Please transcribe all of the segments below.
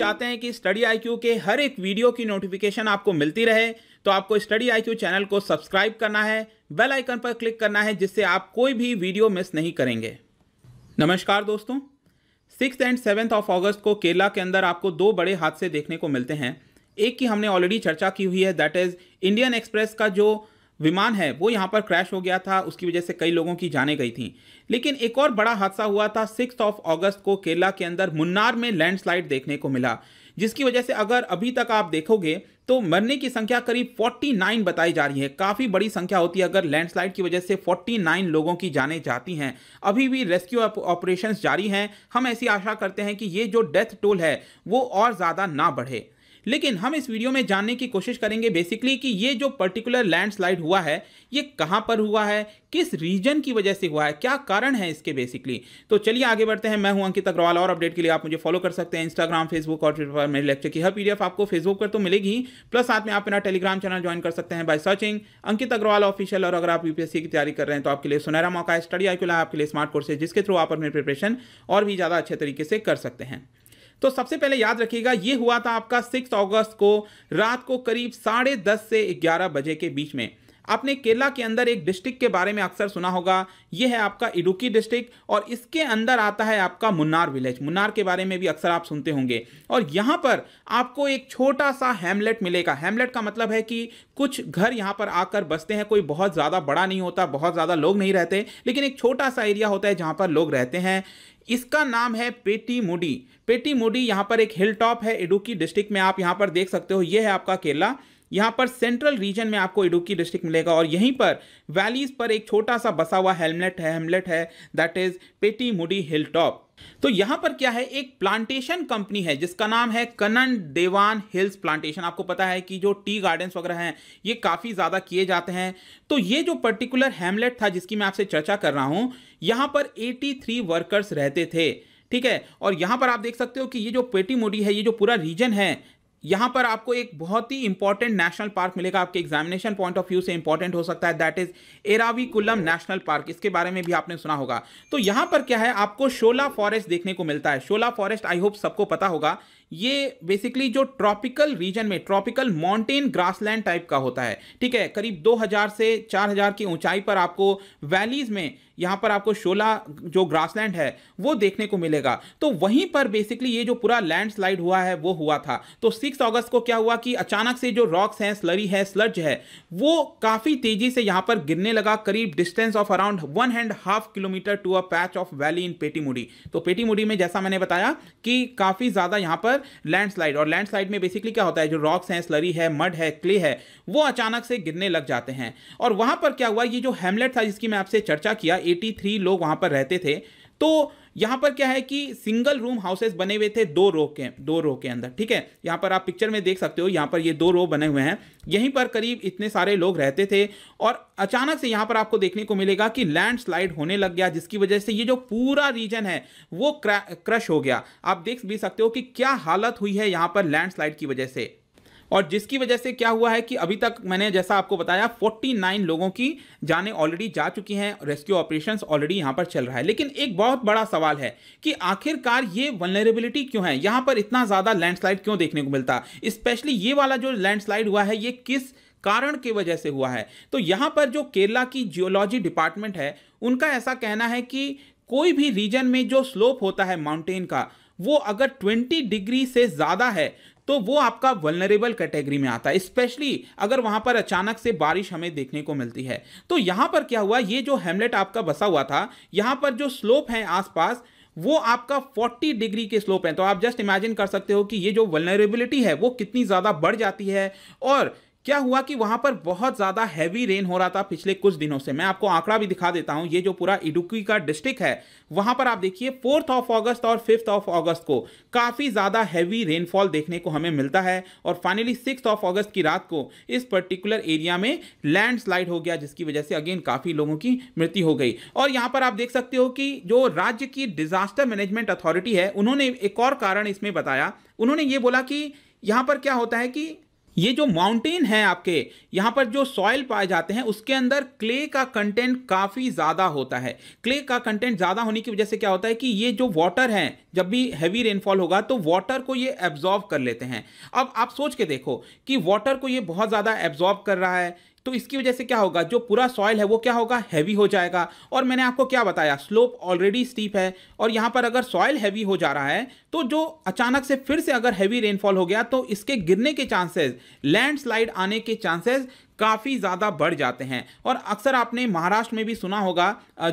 चाहते हैं कि स्टडी आईक्यू के हर एक वीडियो की नोटिफिकेशन आपको मिलती रहे तो आपको स्टडी आईक्यू चैनल को सब्सक्राइब करना है बेल आइकन पर क्लिक करना है जिससे आप कोई भी वीडियो मिस नहीं करेंगे नमस्कार दोस्तों six and seventh of August को केरला के अंदर आपको दो बड़े हादसे देखने को मिलते हैं एक की हमने ऑलरेडी चर्चा की हुई है दैट इज़ इंडियन एक्सप्रेस का जो विमान है वो यहाँ पर क्रैश हो गया था उसकी वजह से कई लोगों की जाने गई थी लेकिन एक और बड़ा हादसा हुआ था सिक्स ऑफ अगस्त को केरला के अंदर मुन्नार में लैंडस्लाइड देखने को मिला जिसकी वजह से अगर अभी तक आप देखोगे तो मरने की संख्या करीब 49 बताई जा रही है काफ़ी बड़ी संख्या होती है अगर लैंडस्लाइड की वजह से 49 लोगों की जाने जाती हैं अभी भी रेस्क्यू ऑपरेशंस जारी हैं हम ऐसी आशा करते हैं कि ये जो डेथ टोल है वो और ज़्यादा ना बढ़े लेकिन हम इस वीडियो में जानने की कोशिश करेंगे बेसिकली कि ये जो पर्टिकुलर लैंडस्लाइड हुआ है ये कहाँ पर हुआ है किस रीजन की वजह से हुआ है क्या कारण है इसके बेसिकली तो चलिए आगे बढ़ते हैं मैं हूं अंकित अग्रवाल और अपडेट के लिए आप मुझे फॉलो कर सकते हैं इंस्टाग्राम फेसबुक और ट्विटर पर मेरे लेक्चर की हर पीडीएफ आपको फेसबुक पर तो मिलेगी प्लस साथ में आप मेरा टेलीग्राम चैनल ज्वाइन कर सकते हैं by searching Ankit Agrawal official और अगर आप यूपीएससी की तैयारी कर रहे हैं तो आपके लिए सुनहरा मौका है स्टडी आई आपके लिए स्मार्ट कोर्सेज जिसके थ्रू आप अपने प्रिपरेशन और भी ज़्यादा अच्छे तरीके से कर सकते हैं तो सबसे पहले याद रखिएगा ये हुआ था आपका सिक्स अगस्त को रात को करीब साढ़े दस से ग्यारह बजे के बीच में आपने केरला के अंदर एक डिस्ट्रिक्ट के बारे में अक्सर सुना होगा यह है आपका इडुकी डिस्ट्रिक्ट और इसके अंदर आता है आपका मुन्नार विलेज मुन्नार के बारे में भी अक्सर आप सुनते होंगे और यहाँ पर आपको एक छोटा सा हैमलेट मिलेगा हैमलेट का मतलब है कि कुछ घर यहाँ पर आकर बसते हैं कोई बहुत ज़्यादा बड़ा नहीं होता बहुत ज़्यादा लोग नहीं रहते लेकिन एक छोटा सा एरिया होता है जहाँ पर लोग रहते हैं इसका नाम है पेटी मोडी पेटी मोडी यहाँ पर एक हिल टॉप है इडुकी डिस्ट्रिक्ट में आप यहाँ पर देख सकते हो ये है आपका केरला यहाँ पर सेंट्रल रीजन में आपको इडुकी डिस्ट्रिक्ट मिलेगा और यहीं पर वैलीज पर एक छोटा सा बसा हुआ हेलमेट है हेमलेट है दैट इज पेटी मोडी हिल टॉप तो यहां पर क्या है एक प्लांटेशन कंपनी है जिसका नाम है कनन देवान हिल्स प्लांटेशन आपको पता है कि जो टी गार्डन वगैरह हैं ये काफ़ी ज़्यादा किए जाते हैं तो ये जो पर्टिकुलर हेमलेट था जिसकी मैं आपसे चर्चा कर रहा हूं यहां पर 83 वर्कर्स रहते थे ठीक है और यहां पर आप देख सकते हो कि ये जो पेटी मोटी है ये जो पूरा रीजन है यहाँ पर आपको एक बहुत ही इंपॉर्टेंट नेशनल पार्क मिलेगा आपके एग्जामिनेशन पॉइंट ऑफ व्यू से इंपॉर्टेंट हो सकता है that is Eravikulam national park इसके बारे में भी आपने सुना होगा तो यहां पर क्या है आपको शोला फॉरेस्ट देखने को मिलता है शोला फॉरेस्ट आई होप सबको पता होगा ये बेसिकली जो ट्रॉपिकल रीजन में ट्रॉपिकल माउंटेन ग्रासलैंड टाइप का होता है ठीक है करीब 2000 से 4000 की ऊंचाई पर आपको वैलीज में यहाँ पर आपको शोला जो ग्रासलैंड है वो देखने को मिलेगा तो वहीं पर बेसिकली ये जो पूरा लैंडस्लाइड हुआ है वो हुआ था तो सिक्स अगस्त को क्या हुआ कि अचानक से जो रॉक्स हैं स्लरी है स्लज है वो काफ़ी तेजी से यहाँ पर गिरने लगा करीब distance of around one and half kilometre to a patch of valley in Pettimudi तो पेटीमुडी में जैसा मैंने बताया कि काफ़ी ज़्यादा यहाँ पर लैंडस्लाइड और लैंडस्लाइड में बेसिकली क्या होता है जो रॉक्स हैं स्लरी है मड है क्ले है वो अचानक से गिरने लग जाते हैं और वहाँ पर क्या हुआ ये जो हेमलेट था जिसकी मैं आपसे चर्चा किया 183 लोग वहां पर रहते थे तो यहां पर क्या है कि सिंगल रूम हाउसेस बने हुए थे दो रो के दो रो के अंदर ठीक है यहां पर आप पिक्चर में देख सकते हो यहां पर ये दो रो बने हुए हैं यहीं पर करीब इतने सारे लोग रहते थे और अचानक से यहां पर आपको देखने को मिलेगा कि लैंडस्लाइड होने लग गया जिसकी वजह से ये जो पूरा रीजन है वो क्रश हो गया आप देख भी सकते हो कि क्या हालत हुई है यहां पर लैंडस्लाइड की वजह से और जिसकी वजह से क्या हुआ है कि अभी तक मैंने जैसा आपको बताया 49 लोगों की जाने ऑलरेडी जा चुकी हैं रेस्क्यू ऑपरेशन ऑलरेडी यहाँ पर चल रहा है लेकिन एक बहुत बड़ा सवाल है कि आखिरकार ये वनरेबिलिटी क्यों है यहाँ पर इतना ज़्यादा लैंडस्लाइड क्यों देखने को मिलता स्पेशली ये वाला जो लैंडस्लाइड हुआ है ये किस कारण के वजह से हुआ है तो यहाँ पर जो केरला की जियोलॉजी डिपार्टमेंट है उनका ऐसा कहना है कि कोई भी रीजन में जो स्लोप होता है माउंटेन का वो अगर 20 डिग्री से ज़्यादा है तो वो आपका वलनरेबल कैटेगरी में आता है स्पेशली अगर वहां पर अचानक से बारिश हमें देखने को मिलती है तो यहां पर क्या हुआ ये जो हेमलेट आपका बसा हुआ था यहां पर जो स्लोप है आसपास वो आपका 40 डिग्री के स्लोप है तो आप जस्ट इमेजिन कर सकते हो कि ये जो वलनरेबिलिटी है वो कितनी ज़्यादा बढ़ जाती है और क्या हुआ कि वहां पर बहुत ज्यादा हैवी रेन हो रहा था पिछले कुछ दिनों से मैं आपको आंकड़ा भी दिखा देता हूं ये जो पूरा इडुकी का डिस्ट्रिक्ट है वहां पर आप देखिए फोर्थ ऑफ अगस्त और फिफ्थ ऑफ अगस्त को काफी ज्यादा हैवी रेनफॉल देखने को हमें मिलता है और फाइनली सिक्स ऑफ अगस्त की रात को इस पर्टिकुलर एरिया में लैंडस्लाइड हो गया जिसकी वजह से अगेन काफी लोगों की मृत्यु हो गई और यहां पर आप देख सकते हो कि जो राज्य की डिजास्टर मैनेजमेंट अथॉरिटी है उन्होंने एक और कारण इसमें बताया उन्होंने ये बोला कि यहां पर क्या होता है कि ये जो माउंटेन है आपके यहाँ पर जो सॉइल पाए जाते हैं उसके अंदर क्ले का कंटेंट काफ़ी ज़्यादा होता है क्ले का कंटेंट ज़्यादा होने की वजह से क्या होता है कि ये जो वाटर है जब भी हैवी रेनफॉल होगा तो वाटर को ये एब्जॉर्व कर लेते हैं अब आप सोच के देखो कि वाटर को ये बहुत ज़्यादा एब्जॉर्व कर रहा है तो इसकी वजह से क्या होगा जो पूरा सॉइल है वो क्या होगा हैवी हो जाएगा और मैंने आपको क्या बताया स्लोप ऑलरेडी स्टीप है और यहाँ पर अगर सॉइल हैवी हो जा रहा है तो जो अचानक से फिर से अगर हैवी रेनफॉल हो गया तो इसके गिरने के चांसेस लैंडस्लाइड आने के चांसेस काफ़ी ज़्यादा बढ़ जाते हैं और अक्सर आपने महाराष्ट्र में भी सुना होगा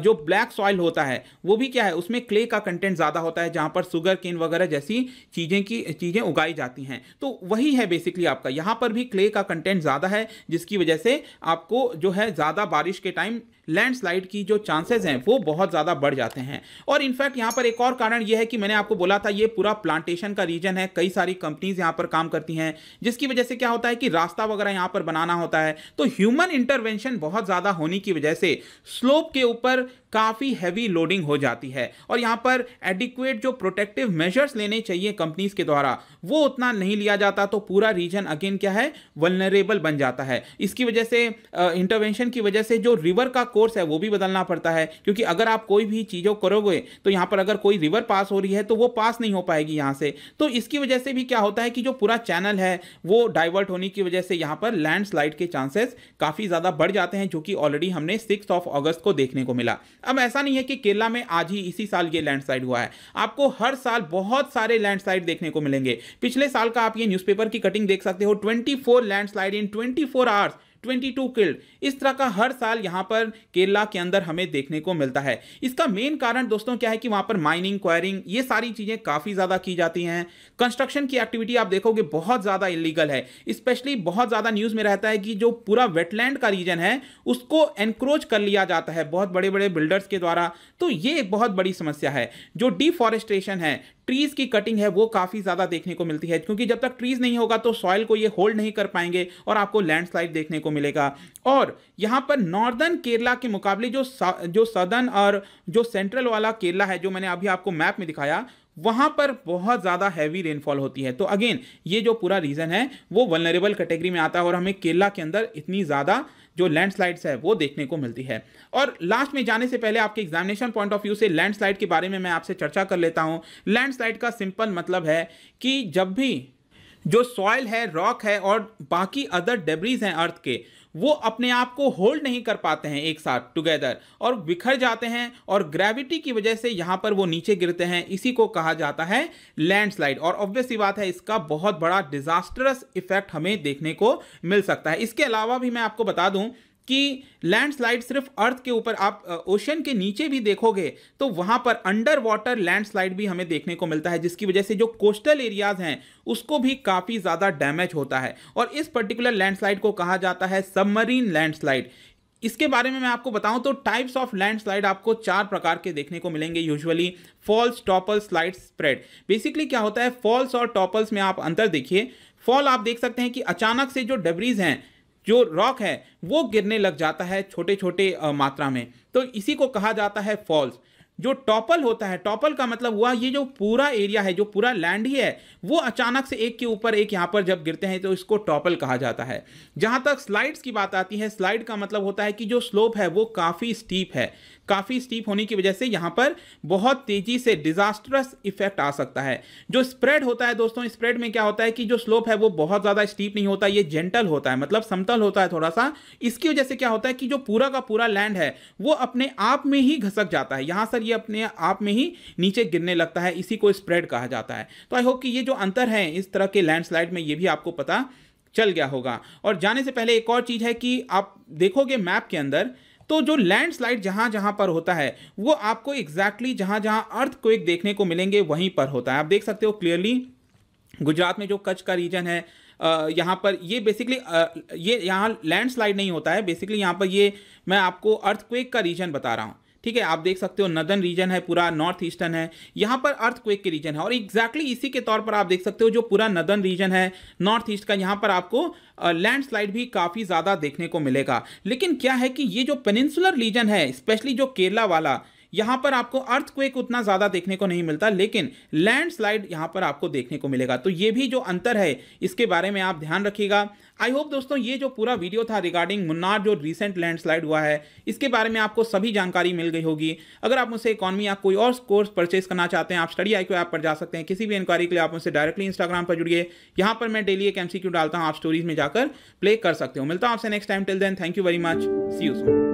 जो ब्लैक सॉइल होता है वो भी क्या है उसमें क्ले का कंटेंट ज़्यादा होता है जहाँ पर शुगर केन वगैरह जैसी चीज़ें की चीज़ें उगाई जाती हैं तो वही है बेसिकली आपका यहाँ पर भी क्ले का कंटेंट ज़्यादा है जिसकी वजह से आपको जो है ज़्यादा बारिश के टाइम लैंडस्लाइड की जो चांसेस हैं वो बहुत ज़्यादा बढ़ जाते हैं और इनफैक्ट यहाँ पर एक और कारण ये है कि मैंने आपको बोला था ये पूरा प्लांटेशन का रीजन है कई सारी कंपनीज यहाँ पर काम करती हैं जिसकी वजह से क्या होता है कि रास्ता वगैरह यहाँ पर बनाना होता है तो ह्यूमन इंटरवेंशन बहुत ज़्यादा होने की वजह से स्लोप के ऊपर काफ़ी हैवी लोडिंग हो जाती है और यहाँ पर एडिक्वेट जो प्रोटेक्टिव मेजर्स लेने चाहिए कंपनीज के द्वारा वो उतना नहीं लिया जाता तो पूरा रीजन अगेन क्या है वलनरेबल बन जाता है इसकी वजह से इंटरवेंशन की वजह से जो रिवर का कोर्स है वो भी बदलना पड़ता है क्योंकि अगर आप कोई भी चीज़ों करोगे तो यहाँ पर अगर कोई रिवर पास हो रही है तो वो पास नहीं हो पाएगी यहाँ से तो इसकी वजह से भी क्या होता है कि जो पूरा चैनल है वो डाइवर्ट होने की वजह से यहाँ पर लैंड के चांस चांसेस काफ़ी ज़्यादा बढ़ जाते हैं जो कि ऑलरेडी हमने सिक्स ऑफ अगस्त को देखने को मिला अब ऐसा नहीं है कि केरला में आज ही इसी साल ये लैंडस्लाइड हुआ है आपको हर साल बहुत सारे लैंडस्लाइड देखने को मिलेंगे पिछले साल का आप ये न्यूज़पेपर की कटिंग देख सकते हो twenty landslide in twenty hours 22 killed इस तरह का हर साल यहाँ पर केरला के अंदर हमें देखने को मिलता है इसका मेन कारण दोस्तों क्या है कि वहाँ पर माइनिंग क्वायरिंग ये सारी चीज़ें काफ़ी ज़्यादा की जाती हैं कंस्ट्रक्शन की एक्टिविटी आप देखोगे बहुत ज़्यादा इलीगल है स्पेशली बहुत ज़्यादा न्यूज़ में रहता है कि जो पूरा वेटलैंड का रीजन है उसको एनक्रोच कर लिया जाता है बहुत बड़े बड़े बिल्डर्स के द्वारा तो ये एक बहुत बड़ी समस्या है जो डिफॉरेस्टेशन है ट्रीज की कटिंग है वो काफ़ी ज़्यादा देखने को मिलती है क्योंकि जब तक ट्रीज नहीं होगा तो सॉइल को ये होल्ड नहीं कर पाएंगे और आपको लैंडस्लाइड देखने को को मिलेगा और यहाँ पर नॉर्दर्न केरला के मुकाबले जो जो सदर्न और जो सेंट्रल वाला केरला है जो मैंने अभी आपको मैप में दिखाया वहाँ पर बहुत ज़्यादा हैवी रेनफॉल होती है तो अगेन ये जो पूरा रीजन है वो वलनरेबल कैटेगरी में आता है और हमें केरला के अंदर इतनी ज़्यादा जो लैंडस्लाइड्स है वो देखने को मिलती है और लास्ट में जाने से पहले आपके एग्जामिनेशन पॉइंट ऑफ व्यू से लैंडस्लाइड के बारे में मैं आपसे चर्चा कर लेता हूँ लैंडस्लाइड का सिंपल मतलब है कि जब भी जो सॉयल है रॉक है और बाकी अदर डेब्रीज हैं अर्थ के वो अपने आप को होल्ड नहीं कर पाते हैं एक साथ टुगेदर और बिखर जाते हैं और ग्रेविटी की वजह से यहाँ पर वो नीचे गिरते हैं इसी को कहा जाता है लैंडस्लाइड और ऑब्वियस बात है इसका बहुत बड़ा डिजास्टरस इफेक्ट हमें देखने को मिल सकता है इसके अलावा भी मैं आपको बता दूं कि लैंडस्लाइड सिर्फ अर्थ के ऊपर आप ओशन के नीचे भी देखोगे तो वहाँ पर अंडर वाटर लैंडस्लाइड भी हमें देखने को मिलता है जिसकी वजह से जो कोस्टल एरियाज हैं उसको भी काफ़ी ज़्यादा डैमेज होता है और इस पर्टिकुलर लैंडस्लाइड को कहा जाता है सबमरीन लैंडस्लाइड इसके बारे में मैं आपको बताऊं तो टाइप्स ऑफ लैंडस्लाइड आपको चार प्रकार के देखने को मिलेंगे usually falls topple slide spread basically क्या होता है फॉल्स और टॉपल्स में आप अंतर देखिए फॉल आप देख सकते हैं कि अचानक से जो डबरीज हैं जो रॉक है वो गिरने लग जाता है छोटे छोटे मात्रा में तो इसी को कहा जाता है फॉल्स जो टॉपल होता है टॉपल का मतलब हुआ ये जो पूरा एरिया है जो पूरा लैंड ही है वो अचानक से एक के ऊपर एक यहाँ पर जब गिरते हैं तो इसको टॉपल कहा जाता है जहाँ तक स्लाइड्स की बात आती है स्लाइड का मतलब होता है कि जो स्लोप है वो काफ़ी स्टीप है काफ़ी स्टीप होने की वजह से यहाँ पर बहुत तेज़ी से डिजास्टरस इफेक्ट आ सकता है जो स्प्रेड होता है दोस्तों स्प्रेड में क्या होता है कि जो स्लोप है वो बहुत ज़्यादा स्टीप नहीं होता ये जेंटल होता है मतलब समतल होता है थोड़ा सा इसकी वजह से क्या होता है कि जो पूरा का पूरा लैंड है वो अपने आप में ही घसक जाता है यहाँ सर ये अपने आप में ही नीचे गिरने लगता है इसी को स्प्रेड कहा जाता है तो आई होप कि ये जो अंतर है इस तरह के लैंडस्लाइड में ये भी आपको पता चल गया होगा और जाने से पहले एक और चीज़ है कि आप देखोगे मैप के अंदर तो जो लैंडस्लाइड जहाँ जहाँ पर होता है वो आपको एग्जैक्टली exactly जहाँ जहाँ अर्थ को एक देखने को मिलेंगे वहीं पर होता है आप देख सकते हो क्लियरली गुजरात में जो कच्छ का रीजन है यहाँ पर ये बेसिकली ये यहाँ लैंडस्लाइड नहीं होता है बेसिकली यहाँ पर ये मैं आपको अर्थक्वेक का रीजन बता रहा हूँ ठीक है आप देख सकते हो नदन रीजन है पूरा नॉर्थ ईस्टर्न है यहां पर अर्थ क्वेक के रीजन है और एग्जैक्टली exactly इसी के तौर पर आप देख सकते हो जो पूरा नदन रीजन है नॉर्थ ईस्ट का यहां पर आपको लैंडस्लाइड भी काफ़ी ज़्यादा देखने को मिलेगा लेकिन क्या है कि ये जो पेनिनसुलर रीजन है स्पेशली जो केरला वाला यहां पर आपको अर्थ क्वेक उतना ज्यादा देखने को नहीं मिलता लेकिन लैंडस्लाइड यहां पर आपको देखने को मिलेगा तो ये भी जो अंतर है इसके बारे में आप ध्यान रखिएगा आई होप दोस्तों ये जो पूरा वीडियो था रिगार्डिंग मुन्नार जो रिसेंट लैंडस्लाइड हुआ है इसके बारे में आपको सभी जानकारी मिल गई होगी अगर आप मुझसे इकॉनमी या कोई और कोर्स परचेस करना चाहते हैं आप स्टडी आई ऐप पर जा सकते हैं किसी भी इंक्वायरी के लिए आप मुझसे डायरेक्टली इंस्टाग्राम पर जुड़िए यहाँ पर मैं डेली एक एमसीक्यू डालता हूँ आप स्टोरीज में जाकर प्ले कर सकते हो मिलता हूँ आपसे next time till then thank you very much see you so